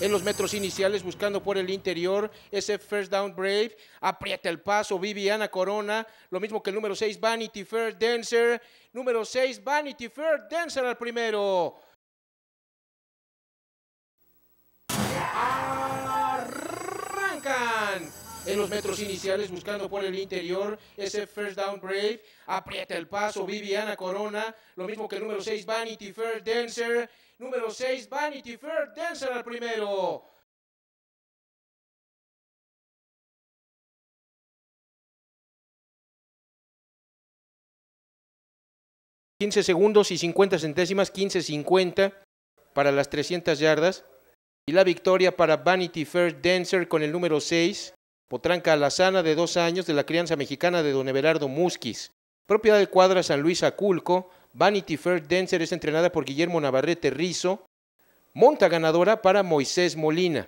En los metros iniciales, buscando por el interior, ese first down Brave, aprieta el paso Viviana Corona, lo mismo que el número 6 Vanity Fair Dancer, número 6 Vanity Fair Dancer al primero. Arrancan en los metros iniciales buscando por el interior ese first down Brave, aprieta el paso Viviana Corona, lo mismo que el número 6 Vanity Fair Dancer, número 6 Vanity Fair Dancer al primero. ...15 segundos y 50 centésimas, 15.50 para las 300 yardas... ...y la victoria para Vanity Fair Dancer con el número 6 potranca alazana de dos años de la crianza mexicana de don Everardo Musquiz. Propiedad del cuadra San Luis Aculco, Vanity Fair Dancer es entrenada por Guillermo Navarrete Rizo, monta ganadora para Moisés Molina.